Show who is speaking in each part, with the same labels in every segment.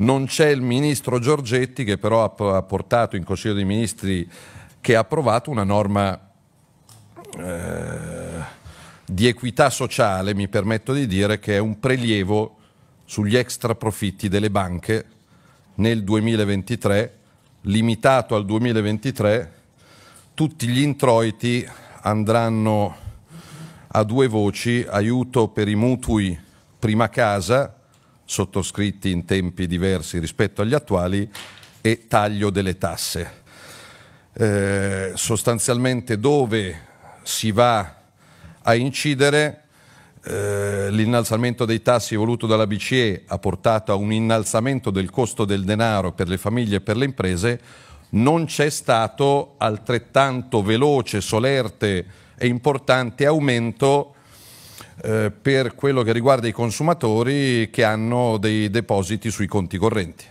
Speaker 1: Non c'è il ministro Giorgetti che però ha portato in Consiglio dei Ministri che ha approvato una norma eh, di equità sociale, mi permetto di dire, che è un prelievo sugli extra profitti delle banche nel 2023, limitato al 2023, tutti gli introiti andranno a due voci, aiuto per i mutui prima casa, sottoscritti in tempi diversi rispetto agli attuali e taglio delle tasse. Eh, sostanzialmente dove si va a incidere eh, l'innalzamento dei tassi voluto dalla BCE ha portato a un innalzamento del costo del denaro per le famiglie e per le imprese, non c'è stato altrettanto veloce, solerte e importante aumento eh, per quello che riguarda i consumatori che hanno dei depositi sui conti correnti.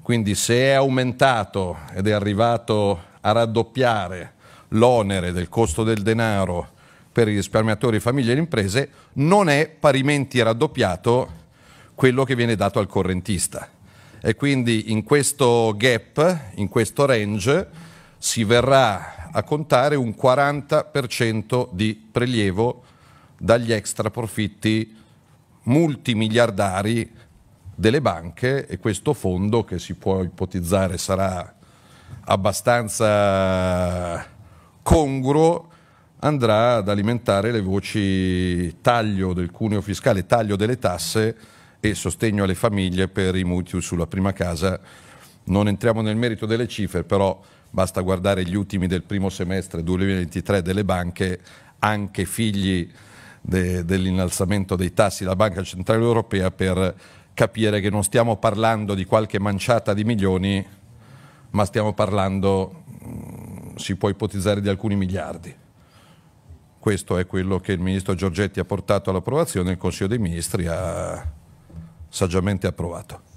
Speaker 1: Quindi se è aumentato ed è arrivato a raddoppiare l'onere del costo del denaro per i risparmiatori, famiglie e imprese, non è parimenti raddoppiato quello che viene dato al correntista. E quindi in questo gap, in questo range, si verrà a contare un 40% di prelievo dagli extra profitti multimiliardari delle banche e questo fondo che si può ipotizzare sarà abbastanza congruo andrà ad alimentare le voci taglio del cuneo fiscale, taglio delle tasse e sostegno alle famiglie per i mutui sulla prima casa. Non entriamo nel merito delle cifre, però basta guardare gli ultimi del primo semestre 2023 delle banche, anche figli de, dell'innalzamento dei tassi della Banca Centrale Europea per capire che non stiamo parlando di qualche manciata di milioni, ma stiamo parlando, mm, si può ipotizzare, di alcuni miliardi. Questo è quello che il ministro Giorgetti ha portato all'approvazione e il Consiglio dei Ministri ha saggiamente approvato.